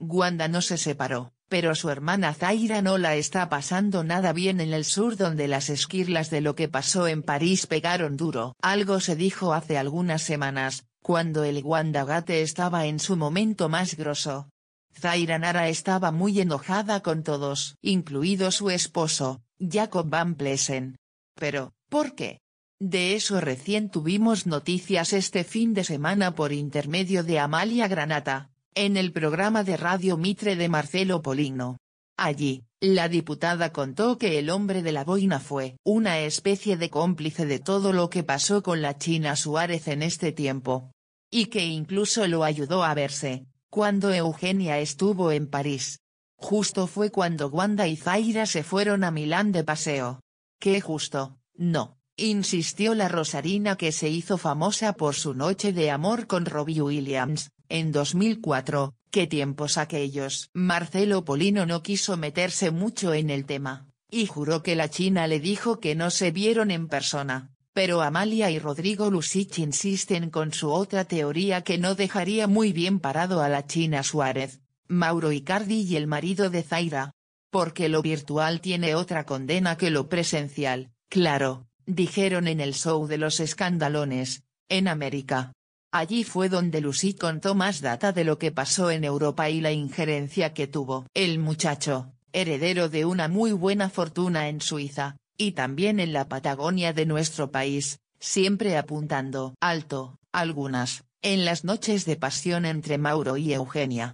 Wanda no se separó, pero su hermana Zaira no la está pasando nada bien en el sur donde las esquirlas de lo que pasó en París pegaron duro. Algo se dijo hace algunas semanas, cuando el Wanda estaba en su momento más grosso. Zaira Nara estaba muy enojada con todos, incluido su esposo, Jacob Van Plesen. Pero, ¿por qué? De eso recién tuvimos noticias este fin de semana por intermedio de Amalia Granata, en el programa de Radio Mitre de Marcelo Polino. Allí, la diputada contó que el hombre de la boina fue una especie de cómplice de todo lo que pasó con la China Suárez en este tiempo. Y que incluso lo ayudó a verse, cuando Eugenia estuvo en París. Justo fue cuando Wanda y Zaira se fueron a Milán de paseo. ¡Qué justo, no! insistió la rosarina que se hizo famosa por su noche de amor con Robbie Williams en 2004, qué tiempos aquellos. Marcelo Polino no quiso meterse mucho en el tema, y juró que la China le dijo que no se vieron en persona, pero Amalia y Rodrigo Lusich insisten con su otra teoría que no dejaría muy bien parado a la China Suárez, Mauro Icardi y el marido de Zaira. Porque lo virtual tiene otra condena que lo presencial, claro, dijeron en el show de los escandalones, en América. Allí fue donde Lucy contó más data de lo que pasó en Europa y la injerencia que tuvo. El muchacho, heredero de una muy buena fortuna en Suiza, y también en la Patagonia de nuestro país, siempre apuntando alto, algunas, en las noches de pasión entre Mauro y Eugenia.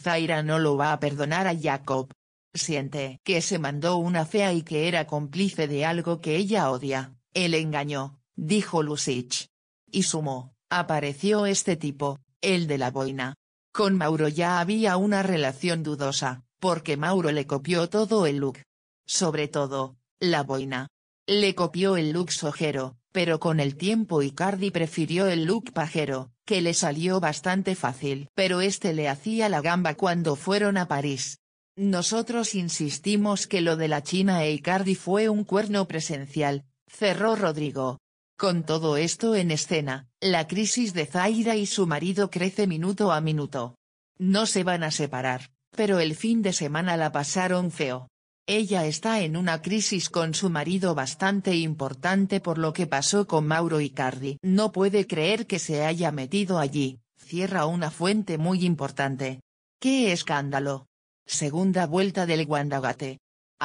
Zaira no lo va a perdonar a Jacob. Siente que se mandó una fea y que era cómplice de algo que ella odia, él engañó, dijo Lusich Y sumó, Apareció este tipo, el de la boina. Con Mauro ya había una relación dudosa, porque Mauro le copió todo el look. Sobre todo, la boina. Le copió el look sojero, pero con el tiempo Icardi prefirió el look pajero, que le salió bastante fácil. Pero este le hacía la gamba cuando fueron a París. Nosotros insistimos que lo de la China e Icardi fue un cuerno presencial, cerró Rodrigo. Con todo esto en escena, la crisis de Zaira y su marido crece minuto a minuto. No se van a separar, pero el fin de semana la pasaron feo. Ella está en una crisis con su marido bastante importante por lo que pasó con Mauro y Icardi. No puede creer que se haya metido allí, cierra una fuente muy importante. ¡Qué escándalo! Segunda vuelta del Guandagate.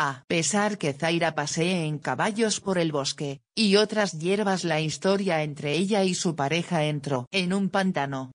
A pesar que Zaira pasee en caballos por el bosque, y otras hierbas la historia entre ella y su pareja entró en un pantano.